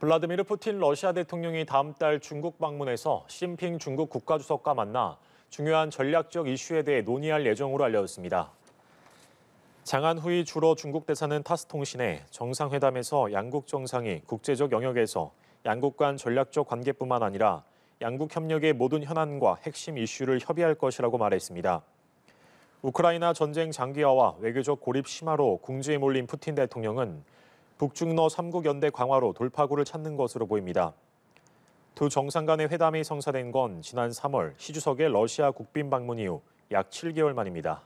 블라드미르 푸틴 러시아 대통령이 다음 달 중국 방문해서 심핑 중국 국가주석과 만나 중요한 전략적 이슈에 대해 논의할 예정으로 알려졌습니다. 장한후이 주로 중국 대사는 타스 통신에 정상회담에서 양국 정상이 국제적 영역에서 양국 간 전략적 관계뿐만 아니라 양국 협력의 모든 현안과 핵심 이슈를 협의할 것이라고 말했습니다. 우크라이나 전쟁 장기화와 외교적 고립 심화로 궁지에 몰린 푸틴 대통령은 북중러 3국 연대 강화로 돌파구를 찾는 것으로 보입니다. 두 정상 간의 회담이 성사된 건 지난 3월 시 주석의 러시아 국빈 방문 이후 약 7개월 만입니다.